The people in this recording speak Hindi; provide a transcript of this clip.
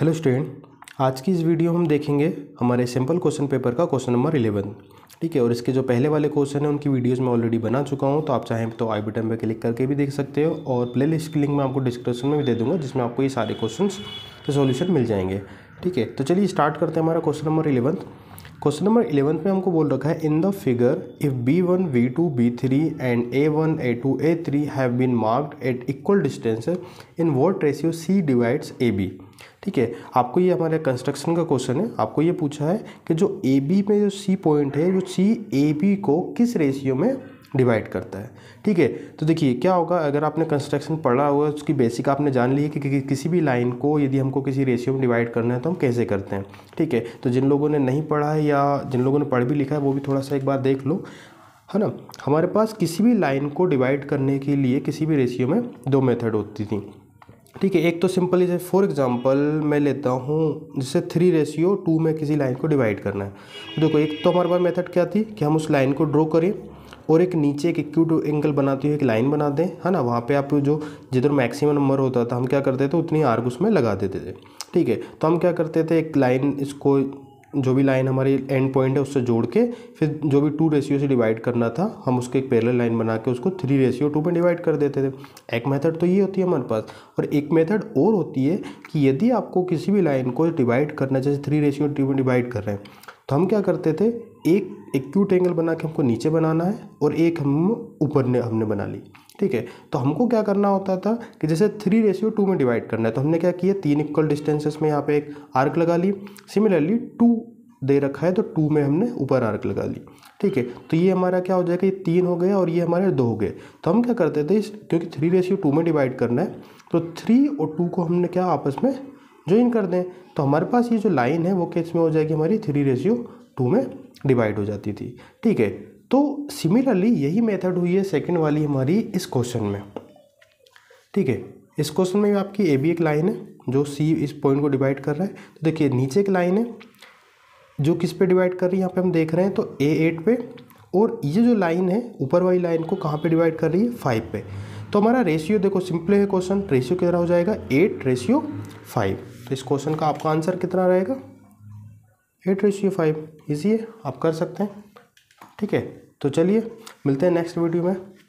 हेलो स्टूडेंट आज की इस वीडियो हम देखेंगे हमारे सिंपल क्वेश्चन पेपर का क्वेश्चन नंबर इलेवन ठीक है और इसके जो पहले वाले क्वेश्चन हैं उनकी वीडियोस मैं ऑलरेडी बना चुका हूँ तो आप चाहें तो आई बटन पर क्लिक करके भी देख सकते हो और प्ले लिस्ट की लिंक मैं आपको डिस्क्रिप्शन में भी दे दूँगा जिसमें आपको ये सारे क्वेश्चन के सोल्यूशन मिल जाएंगे ठीक है तो चलिए स्टार्ट करते हैं हमारा question number eleventh question number eleventh में हमको बोल रखा है in the figure if B one B two B three and A one A two A three have been marked at equal distance in what ratio C divides A B ठीक है आपको ये हमारे कंस्ट्रक्शन का क्वेश्चन है आपको ये पूछा है कि जो ए बी में जो सी पॉइंट है जो सी ए बी को किस रेशियो में डिवाइड करता है ठीक है तो देखिए क्या होगा अगर आपने कंस्ट्रक्शन पढ़ा हुआ है उसकी बेसिक आपने जान ली है कि, कि, कि किसी भी लाइन को यदि हमको किसी रेशियो में डिवाइड करना है तो हम कैसे करते हैं ठीक है तो जिन लोगों ने नहीं पढ़ा है या जिन लोगों ने पढ़ भी लिखा है वो भी थोड़ा सा एक बार देख लो है ना हमारे पास किसी भी लाइन को डिवाइड करने के लिए किसी भी रेशियो में दो मेथड होती थी ठीक है एक तो सिंपली जैसे फॉर एग्जांपल मैं लेता हूँ जैसे थ्री रेशियो टू में किसी लाइन को डिवाइड करना है देखो एक तो हमारे पास मेथड क्या थी कि हम उस लाइन को ड्रॉ करें और एक नीचे एक एक्यूट एंगल बनाते हुए एक लाइन बना दें है ना वहाँ पे आप जो जिधर मैक्सिमम नंबर होता था हम क्या करते थे उतनी आर्क उसमें लगा देते थे ठीक है तो हम क्या करते थे एक लाइन इसको जो भी लाइन हमारी एंड पॉइंट है उससे जोड़ के फिर जो भी टू रेशियो से डिवाइड करना था हम उसके एक पैरेलल लाइन बना के उसको थ्री रेशियो टू में डिवाइड कर देते थे एक मेथड तो ये होती है हमारे पास और एक मेथड और होती है कि यदि आपको किसी भी लाइन को डिवाइड करना जैसे थ्री रेशियो टू में डिवाइड कर रहे हैं तो हम क्या करते थे एक एक्यूट एंगल बना के हमको नीचे बनाना है और एक हम ऊपर ने हमने बना ली ठीक है तो हमको क्या करना होता था कि जैसे थ्री रेशियो टू में डिवाइड करना है तो हमने क्या किया तीन इक्वल डिस्टेंसेस में यहाँ पे एक आर्क लगा ली सिमिलरली टू दे रखा है तो टू में हमने ऊपर आर्क लगा ली ठीक है तो ये हमारा क्या हो जाएगा ये तीन हो गया और ये हमारे दो हो गए तो हम क्या करते थे इस क्योंकि थ्री रेशियो टू में डिवाइड करना है तो थ्री और टू को हमने क्या आपस में ज्वाइन कर दें तो हमारे पास ये जो लाइन है वो किस में हो जाएगी हमारी थ्री रेशियो टू में डिवाइड हो जाती थी ठीक है तो सिमिलरली यही मेथड हुई है सेकंड वाली हमारी इस क्वेश्चन में ठीक है इस क्वेश्चन में आपकी ए बी एक लाइन है जो सी इस पॉइंट को डिवाइड कर रहा है तो देखिए नीचे एक लाइन है जो किस पे डिवाइड कर रही है यहाँ पे हम देख रहे हैं तो ए एट पे और ये जो लाइन है ऊपर वाली लाइन को कहाँ पे डिवाइड कर रही है फाइव पे तो हमारा रेशियो देखो सिंपल है क्वेश्चन रेशियो कितना हो जाएगा एट रेशियो फाइव तो इस क्वेश्चन का आपका आंसर कितना रहेगा एट रेशियो फाइव इजी है आप कर सकते हैं ठीक है तो चलिए मिलते हैं नेक्स्ट वीडियो में